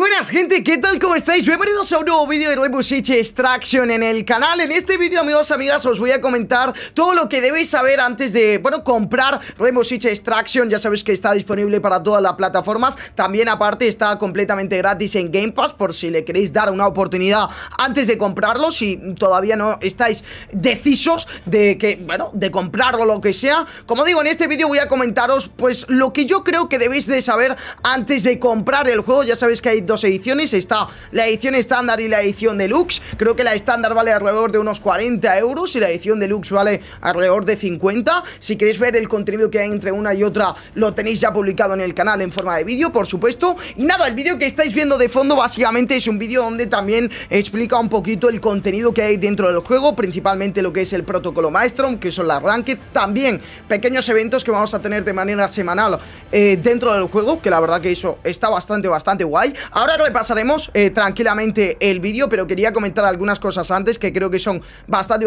Buenas gente, ¿qué tal? ¿Cómo estáis? Bienvenidos a un nuevo vídeo de Rainbow Six Extraction en el canal En este vídeo amigos, amigas, os voy a comentar todo lo que debéis saber antes de, bueno, comprar Rainbow Six Extraction Ya sabéis que está disponible para todas las plataformas También aparte está completamente gratis en Game Pass por si le queréis dar una oportunidad antes de comprarlo Si todavía no estáis decisos de que, bueno, de comprarlo o lo que sea Como digo, en este vídeo voy a comentaros pues lo que yo creo que debéis de saber antes de comprar el juego Ya sabéis que hay dos ediciones. Está la edición estándar y la edición deluxe. Creo que la estándar vale alrededor de unos 40 euros y la edición deluxe vale alrededor de 50. Si queréis ver el contenido que hay entre una y otra, lo tenéis ya publicado en el canal en forma de vídeo, por supuesto. Y nada, el vídeo que estáis viendo de fondo básicamente es un vídeo donde también explica un poquito el contenido que hay dentro del juego, principalmente lo que es el protocolo Maestro, que son las ranked, también pequeños eventos que vamos a tener de manera semanal eh, dentro del juego, que la verdad que eso está bastante, bastante guay. Ahora repasaremos eh, tranquilamente el vídeo, pero quería comentar algunas cosas antes que creo que son bastante,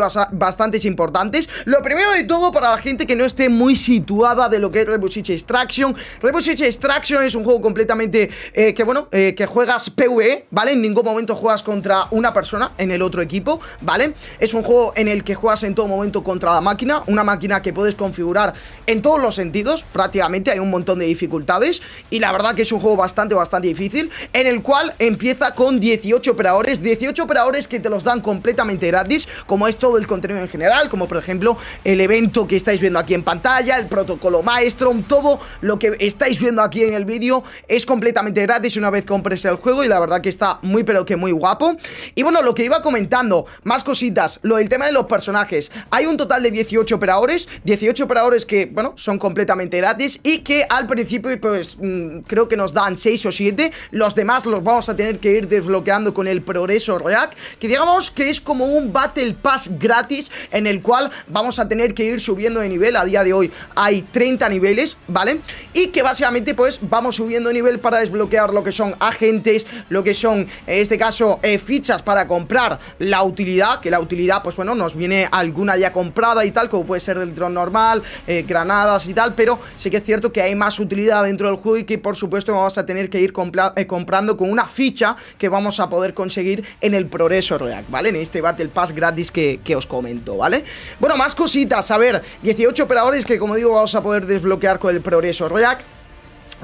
importantes. Lo primero de todo, para la gente que no esté muy situada de lo que es Rebusich Extraction, Rebusich Extraction es un juego completamente eh, que, bueno, eh, que juegas PvE, ¿vale? En ningún momento juegas contra una persona en el otro equipo, ¿vale? Es un juego en el que juegas en todo momento contra la máquina, una máquina que puedes configurar en todos los sentidos, prácticamente hay un montón de dificultades y la verdad que es un juego bastante, bastante difícil en el cual empieza con 18 operadores, 18 operadores que te los dan completamente gratis, como es todo el contenido en general, como por ejemplo el evento que estáis viendo aquí en pantalla, el protocolo maestro, todo lo que estáis viendo aquí en el vídeo es completamente gratis una vez compres el juego y la verdad que está muy pero que muy guapo. Y bueno, lo que iba comentando, más cositas, lo del tema de los personajes, hay un total de 18 operadores, 18 operadores que, bueno, son completamente gratis y que al principio pues mm, creo que nos dan 6 o 7, los de más los vamos a tener que ir desbloqueando con el progreso React, que digamos que es como un Battle Pass gratis en el cual vamos a tener que ir subiendo de nivel. A día de hoy hay 30 niveles, ¿vale? Y que básicamente pues vamos subiendo de nivel para desbloquear lo que son agentes, lo que son en este caso eh, fichas para comprar la utilidad, que la utilidad pues bueno nos viene alguna ya comprada y tal, como puede ser del dron normal, eh, granadas y tal, pero sí que es cierto que hay más utilidad dentro del juego y que por supuesto vamos a tener que ir eh, comprando con una ficha que vamos a poder conseguir en el Progreso royal ¿vale? En este Battle Pass gratis que, os comento, ¿vale? Bueno, más cositas, a ver, 18 operadores que como digo vamos a poder desbloquear con el Progreso royal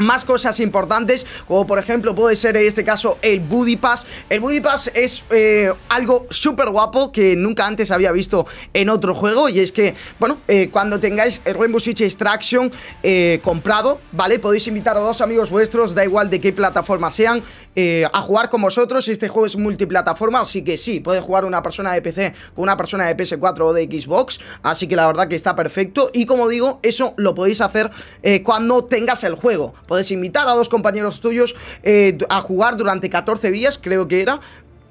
más cosas importantes, como por ejemplo puede ser en este caso el Buddy Pass. El Buddy Pass es eh, algo súper guapo que nunca antes había visto en otro juego y es que, bueno, eh, cuando tengáis el Rainbow Switch Extraction eh, comprado, ¿vale? Podéis invitar a dos amigos vuestros, da igual de qué plataforma sean, a jugar con vosotros. Este juego es multiplataforma, así que sí, puede jugar una persona de PC con una persona de PS4 o de Xbox, así que la verdad que está perfecto y como digo, eso lo podéis hacer cuando tengas el juego podés invitar a dos compañeros tuyos eh, a jugar durante 14 días, creo que era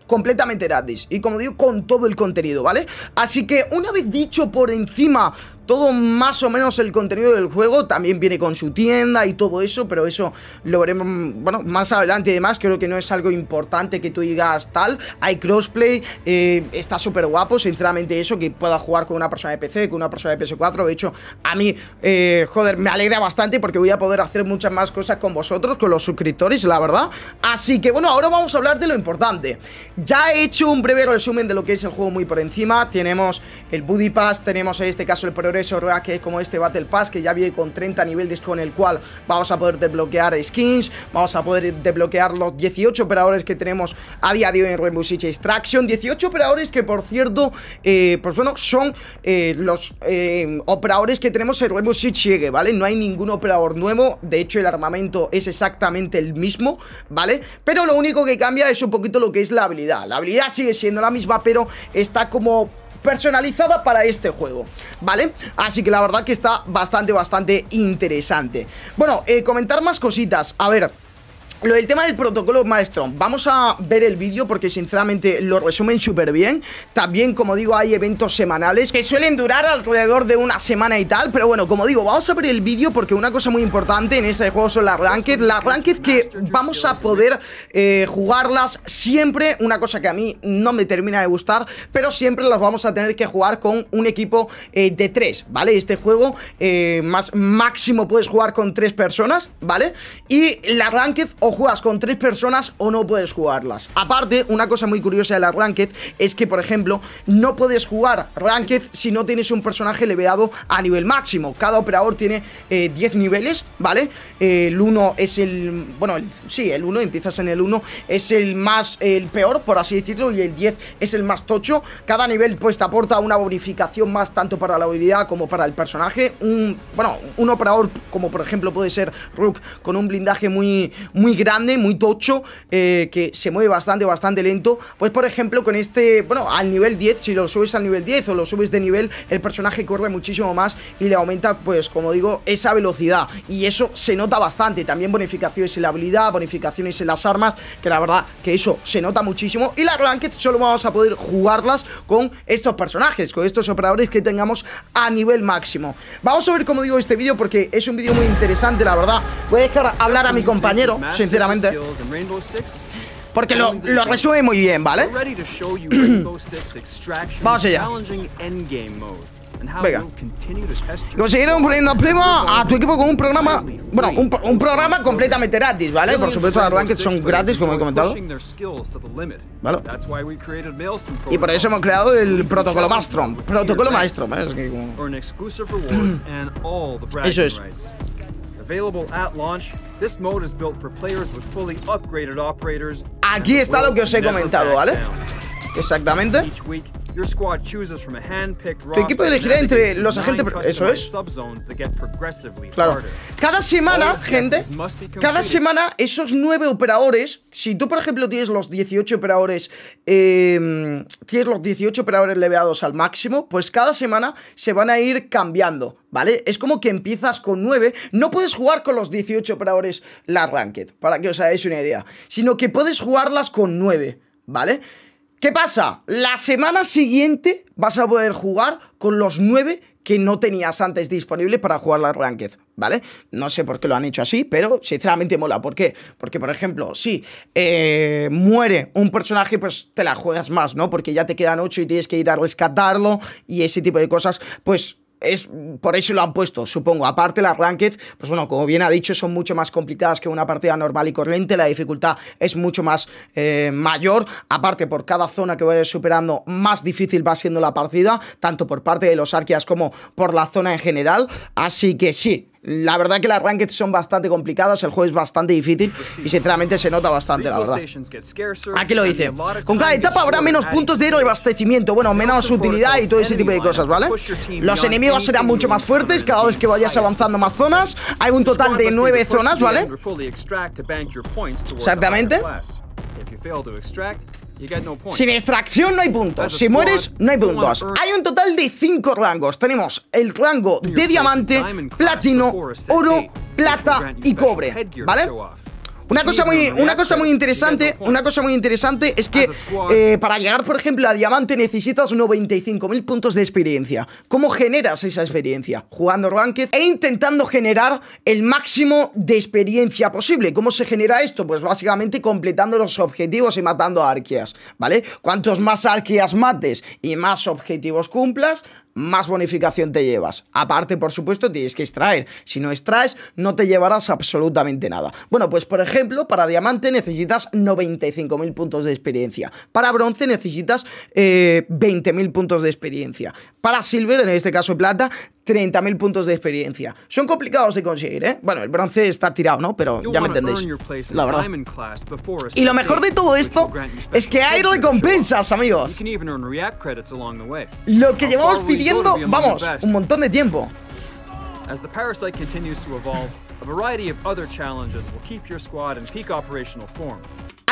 completamente gratis y como digo con todo el contenido, ¿vale? Así que una vez dicho por encima todo más o menos el contenido del juego. También viene con su tienda y todo eso, pero eso lo veremos mm, bueno, más adelante y demás. Creo que no es algo importante que tú digas tal. Hay crossplay, eh, está súper guapo, sinceramente, eso, que pueda jugar con una persona de PC, con una persona de PS4. De hecho, a mí, eh, joder, me alegra bastante porque voy a poder hacer muchas más cosas con vosotros, con los suscriptores, la verdad. Así que bueno, ahora vamos a hablar de lo importante. Ya he hecho un breve resumen de lo que es el juego muy por encima. Tenemos el Buddy Pass, tenemos en este caso el progreso que es como este Battle Pass que ya viene con 30 niveles con el cual vamos a poder desbloquear skins, vamos a poder desbloquear los 18 operadores que tenemos a día de hoy en Rainbow Six Extraction, 18 operadores que por cierto, eh, pues bueno, son eh, los eh, operadores que tenemos en Rainbow Six Siege, ¿vale? No hay ningún operador nuevo, de hecho el armamento es exactamente el mismo, ¿vale? Pero lo único que cambia es un poquito lo que es la habilidad, la habilidad sigue siendo la misma pero está como personalizada para este juego, ¿vale? Así que la verdad que está bastante, bastante interesante. Bueno, eh, comentar más cositas. A ver... Lo del tema del protocolo maestro vamos a ver el vídeo porque sinceramente lo resumen súper bien. También, como digo, hay eventos semanales que suelen durar alrededor de una semana y tal. Pero bueno, como digo, vamos a ver el vídeo porque una cosa muy importante en este juego son las Ranked. Las Ranked que vamos a poder eh, jugarlas siempre, una cosa que a mí no me termina de gustar, pero siempre las vamos a tener que jugar con un equipo eh, de tres, ¿vale? Este juego eh, más máximo puedes jugar con tres personas, ¿vale? Y las Ranked juegas con tres personas o no puedes jugarlas. Aparte, una cosa muy curiosa de la Ranked es que, por ejemplo, no puedes jugar Ranked si no tienes un personaje leveado a nivel máximo. Cada operador tiene 10 eh, niveles, ¿vale? el 1 es el... Bueno, sí, el 1, empiezas en el 1, es el más... el peor, por así decirlo, y el 10 es el más tocho. Cada nivel, pues, te aporta una bonificación más tanto para la habilidad como para el personaje. Un, bueno, un operador como, por ejemplo, puede ser Rook, con un blindaje muy, muy grande, muy tocho, eh, que se mueve bastante, bastante lento. Pues por ejemplo con este, bueno, al nivel 10, si lo subes al nivel 10 o lo subes de nivel, el personaje corre muchísimo más y le aumenta, pues como digo, esa velocidad. Y eso se nota bastante. También bonificaciones en la habilidad, bonificaciones en las armas, que la verdad que eso se nota muchísimo. Y las ranked solo vamos a poder jugarlas con estos personajes, con estos operadores que tengamos a nivel máximo. Vamos a ver, como digo, este vídeo porque es un vídeo muy interesante, la verdad. Voy a dejar hablar a mi compañero, sinceramente. Porque lo, lo resume muy bien, ¿vale? Vamos allá. Venga. Conseguiremos poniendo a primo a tu equipo con un programa. Bueno, un, programa completamente gratis, ¿vale? Por supuesto, las rankings son gratis, como he comentado. ¿Vale? Y por eso hemos creado el protocolo maestro Protocolo maestro, ¿eh? Eso es. Available at launch, this mode is built for players with fully upgraded operators. Aquí está lo que os he comentado, ¿vale? Exactamente. Tu equipo elegirá entre los agentes... Eso es. Claro. Cada semana, gente, cada semana esos nueve operadores, si tú, por ejemplo, tienes los 18 operadores, eh, tienes los 18 operadores leveados al máximo, pues cada semana se van a ir cambiando, ¿vale? Es como que empiezas con 9, no puedes jugar con los 18 operadores la Ranked, para que os hagáis una idea, sino que puedes jugarlas con 9, ¿vale? ¿Qué pasa? La semana siguiente vas a poder jugar con los nueve que no tenías antes disponibles para jugar la Ranked, ¿vale? No sé por qué lo han hecho así, pero sinceramente mola. ¿Por qué? Porque, por ejemplo, si eh, muere un personaje, pues te la juegas más, ¿no? Porque ya te quedan ocho y tienes que ir a rescatarlo y ese tipo de cosas, pues es por eso lo han puesto, supongo. Aparte, las ranked, pues bueno, como bien ha dicho, son mucho más complicadas que una partida normal y corriente. La dificultad es mucho más eh, mayor. Aparte, por cada zona que vayas superando, más difícil va siendo la partida, tanto por parte de los arqueas como por la zona en general. Así que sí, la verdad que las rankings son bastante complicadas, el juego es bastante difícil pues y sinceramente se nota bastante, la verdad. Aquí lo dice. Con cada etapa habrá menos puntos de abastecimiento, bueno, menos utilidad y todo ese tipo de cosas, ¿vale? Los enemigos serán mucho más fuertes cada vez que vayas avanzando más zonas. Hay un total de nueve zonas, ¿vale? Exactamente. Sin extracción no hay puntos. Si mueres, no hay puntos. Hay un total de 5 rangos. Tenemos el rango de diamante, platino, oro, plata y cobre. ¿Vale? Una cosa muy, pues una cosa muy interesante, una cosa muy interesante es que eh, para llegar, por ejemplo, a diamante necesitas 95.000 puntos de experiencia. ¿Cómo generas esa experiencia? Jugando ranked e intentando generar el máximo de experiencia posible. ¿Cómo se genera esto? Pues básicamente completando los objetivos y matando arqueas, ¿vale? Cuantos más arqueas mates y más objetivos cumplas, más bonificación te llevas. Aparte, por supuesto, tienes que extraer. Si no extraes, no te llevarás absolutamente nada. Bueno, pues por ejemplo, para diamante necesitas 95.000 puntos de experiencia. Para bronce necesitas 20.000 eh, puntos de experiencia. Para silver, en este caso plata, 30.000 puntos de experiencia. Son complicados de conseguir, ¿eh? Bueno, el bronce está tirado, ¿no? Pero ya me entendéis, la verdad. Y lo mejor de todo esto es que hay recompensas, amigos. Lo que llevamos pidiendo, vamos, un montón de tiempo.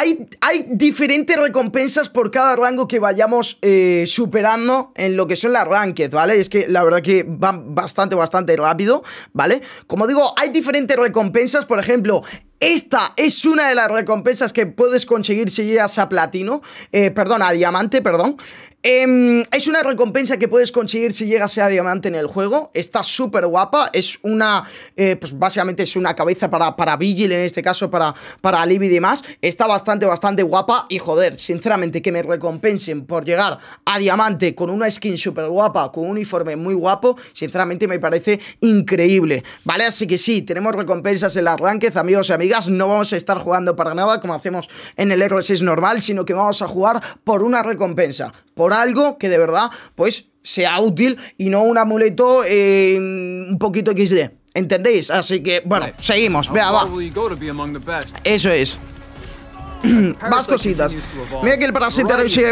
Hay, diferentes recompensas por cada rango que vayamos eh, superando en lo que son las ranked, ¿vale? Es que la verdad que van bastante, bastante rápido, ¿vale? Como digo, hay diferentes recompensas, por ejemplo, esta es una de las recompensas que puedes conseguir si llegas a platino, eh, perdón, a diamante, perdón. Em, es una recompensa que puedes conseguir si llegas a diamante en el juego. Está súper guapa. Es una. Eh, pues básicamente es una cabeza para, para Vigil, en este caso, para, para Libby y demás. Está bastante, bastante guapa. Y joder, sinceramente, que me recompensen por llegar a diamante con una skin súper guapa, con un uniforme muy guapo. Sinceramente, me parece increíble. ¿Vale? Así que sí, tenemos recompensas en las ranked, amigos y amigas. No vamos a estar jugando para nada como hacemos en el R6 normal, sino que vamos a jugar por una recompensa. Por algo que de verdad, pues, sea útil y no un amuleto eh, un poquito XD. ¿Entendéis? Así que, bueno, seguimos. Vea, va. Eso es. más cositas. Mira que el parasitario sigue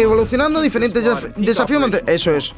evolucionando, diferentes desafíos. Eso es.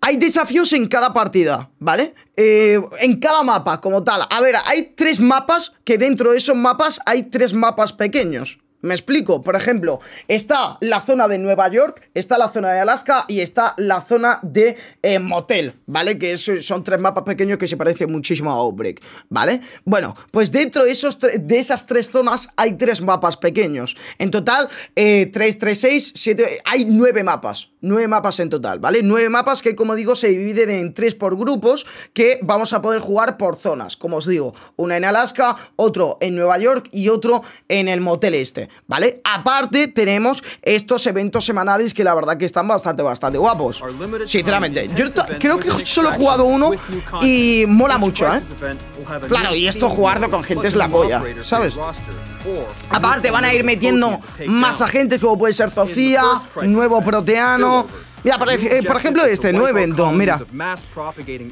Hay desafíos en cada partida, ¿vale? Eh, en cada mapa, como tal. A ver, hay tres mapas que dentro de esos mapas hay tres mapas pequeños, me explico, por ejemplo, está la zona de Nueva York, está la zona de Alaska y está la zona de eh, Motel, ¿vale? Que son tres mapas pequeños que se parecen muchísimo a Outbreak, ¿vale? Bueno, pues dentro de, esos de esas tres zonas hay tres mapas pequeños. En total, 3, 3, 6, 7, hay nueve mapas, nueve mapas en total, ¿vale? Nueve mapas que, como digo, se dividen en tres por grupos que vamos a poder jugar por zonas, como os digo, una en Alaska, otro en Nueva York y otro en el Motel este. ¿vale? Aparte tenemos estos eventos semanales que la verdad que están bastante, bastante guapos. Sinceramente, yo creo que solo he jugado uno y mola mucho, ¿eh? Claro, y esto jugarlo con gente es la polla, ¿sabes? Aparte van a ir metiendo más agentes como puede ser Sofía Nuevo Proteano, Mira, por, eh, ejemplo, este, 9 en mira.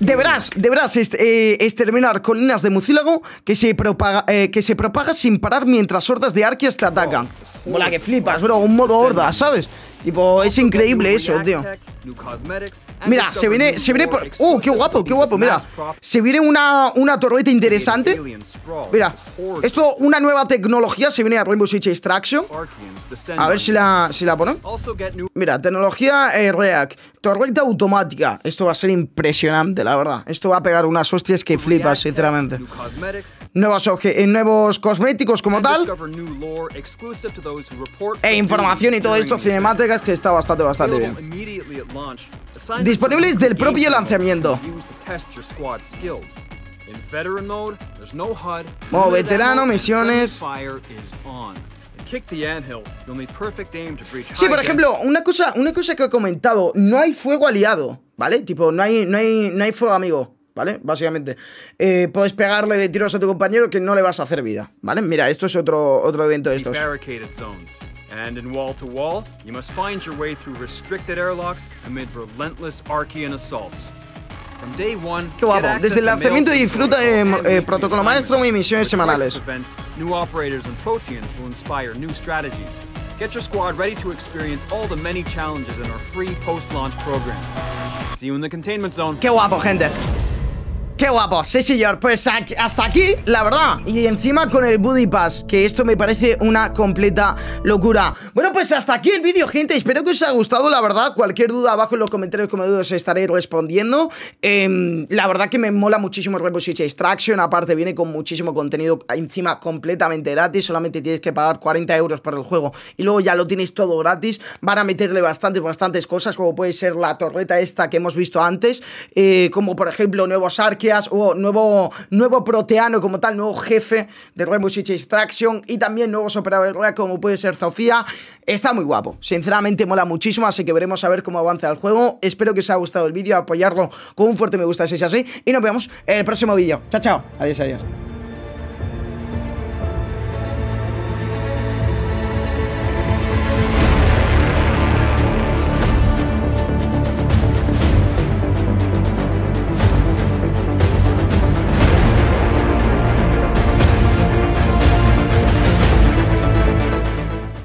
Deberás, deberás exterminar colinas de mucílago que se, propaga, eh, que se propaga sin parar mientras hordas de arquias te atacan. Oh, Mola que flipas, bro, un modo horda, ¿sabes? Tipo, es increíble eso, tío. Mira, se viene, se ¡Uh, qué guapo, qué guapo! Mira, se viene una, torreta interesante. Mira, esto, una nueva tecnología se viene a Rainbow Switch Extraction. A ver si la, si ponen. Mira, tecnología eh, React, torreta automática. Esto va a ser impresionante, la verdad. Esto va a pegar unas hostias que flipas, sinceramente. Nuevos, eh, nuevos cosméticos como tal. E información y todo esto, cinemática que está bastante, bastante bien. Disponibles del propio lanzamiento. Modo oh, veterano, misiones. Sí, por ejemplo, una cosa, una cosa que he comentado, no hay fuego aliado, ¿vale? Tipo, no hay, no hay, fuego amigo, ¿vale? Básicamente. Eh, puedes pegarle de tiros a tu compañero que no le vas a hacer vida, ¿vale? Mira, esto es otro, otro evento de estos. And in Wall to Wall, you must find your way through restricted airlocks amid relentless Archean assaults. Qué guapo. Desde el lanzamiento disfruta eh, eh, protocolo maestro y misiones semanales. New operators and proteins will inspire new strategies. Get your squad ready to experience all the many challenges in our free post-launch program. See you in the containment zone. Qué guapo, gente. Qué guapo, sí señor, pues hasta aquí, la verdad Y encima con el Buddy Pass, que esto me parece una completa locura Bueno, pues hasta aquí el vídeo, gente, espero que os haya gustado, la verdad Cualquier duda abajo en los comentarios, como dudo os estaré respondiendo em, La verdad que me mola muchísimo Reposition pues, Extraction, aparte viene con muchísimo contenido encima completamente gratis Solamente tienes que pagar 40 euros por el juego y luego ya lo tienes todo gratis Van a meterle bastantes, bastantes cosas, como puede ser la torreta esta que hemos visto antes eh, Como por ejemplo nuevos arcos nuevo, nuevo proteano como tal, nuevo jefe de Rainbow Six Extraction y también nuevos operadores de como puede ser Sofía. Está muy guapo, sinceramente mola muchísimo, así que veremos a ver cómo avanza el juego. Espero que os haya gustado el vídeo, apoyarlo con un fuerte me gusta si es así y nos vemos en el próximo vídeo. Chao, chao. Adiós, adiós.